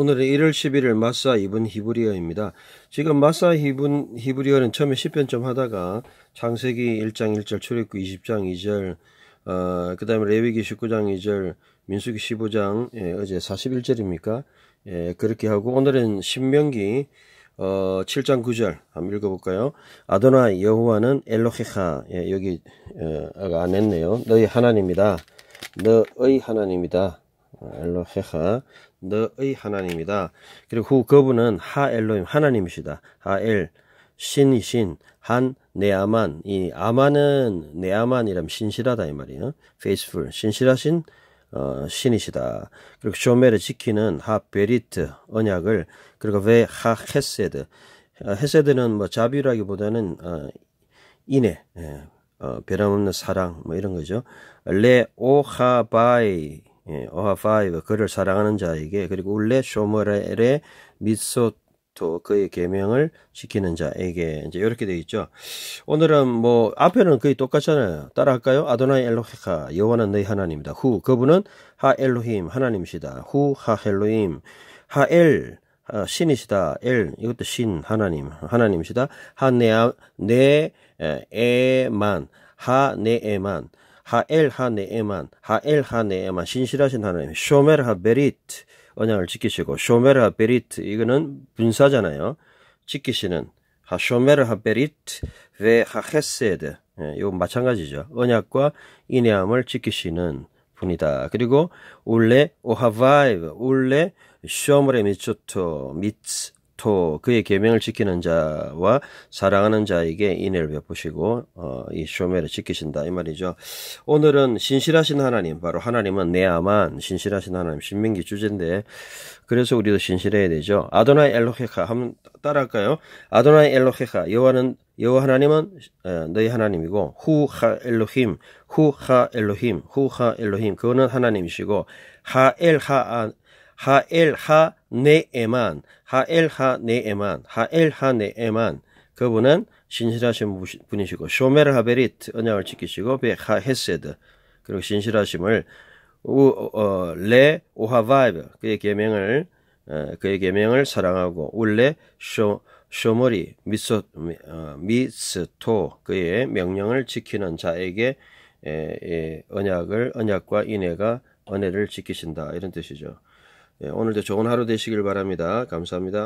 오늘은 1월 11일 마사 이븐 히브리어입니다. 지금 마사 입븐 히브리어는 처음에 1 0편쯤 하다가 창세기 1장 1절, 출애굽기 20장 2절, 어, 그 다음에 레위기 19장 2절, 민수기 15장, 예, 어제 41절입니까? 예, 그렇게 하고 오늘은 신명기 어, 7장 9절 한번 읽어볼까요? 아도나 여호와는 엘로헤카 예, 여기 어, 안 했네요. 너희 하나님이다. 너의 하나님이다. 엘로헤하 너의 하나님이다. 그리고 그, 그분은 하엘로임 하나님이시다. 하엘 신이신 한 네아만 이 아만은 네아만이라면 신실하다 이 말이에요. faithful 신실하신 어, 신이시다. 그리고 쇼메를 지키는 하 베리트 언약을 그리고 왜 하 헤세드 어, 헤세드는 뭐 자비라기보다는 어, 인애 예, 어, 변함없는 사랑 뭐 이런 거죠. 레오하바이 예, 어하브 그를 사랑하는 자에게 그리고 울레 쇼머렐의 미소토 그의 계명을 지키는 자에게 이제 이렇게 되어 있죠. 오늘은 뭐 앞에는 거의 똑같잖아요. 따라할까요? 아도나이 엘로헤카 여호와는 너희 하나님이다. 후 그분은 하 엘로힘 하나님이시다. 후하 엘로힘 하엘 아, 신이시다. 엘 이것도 신 하나님 하나님이시다. 하네아 네에만 하네에만 하엘 하네에만 하엘 하네에만 신실하신 하나님 쇼멜 하베리트 언약을 지키시고 쇼멜 하베리트 이거는 분사잖아요. 지키시는 하쇼멜 하베리트 웨 하헤세드 예, 이거 마찬가지죠. 언약과 인내함을 지키시는 분이다. 그리고 올레 오하바이브 올레 쇼머레 미초토 미츠 토 그의 계명을 지키는 자와 사랑하는 자에게 인애를 베푸시고 어, 이 쇼메를 지키신다 이 말이죠. 오늘은 신실하신 하나님 바로 하나님은 내아만 신실하신 하나님 신명기 주제인데 그래서 우리도 신실해야 되죠. 아도나이 엘로헤카 한번 따라할까요? 아도나이 엘로헤카 여호와는 여호와 하나님은 너희 하나님이고 후하 엘로힘 후하 엘로힘 후하 엘로힘 그거는 하나님이시고 하엘 하안 아, 하엘 하네에만 하엘 하네에만 하엘 하네에만 그분은 신실하신 분이시고 쇼메르 하베리트 언약을 지키시고 베하 헤세드 그리고 신실하심을 우, 어, 어, 레 오하바이브 그의 계명을 어, 그의 계명을 사랑하고 원래 쇼 쇼머리 미소 어, 미스토 그의 명령을 지키는 자에게 에, 에, 언약을 언약과 인해가언해를 지키신다 이런 뜻이죠. 예, 오늘도 좋은 하루 되시길 바랍니다. 감사합니다.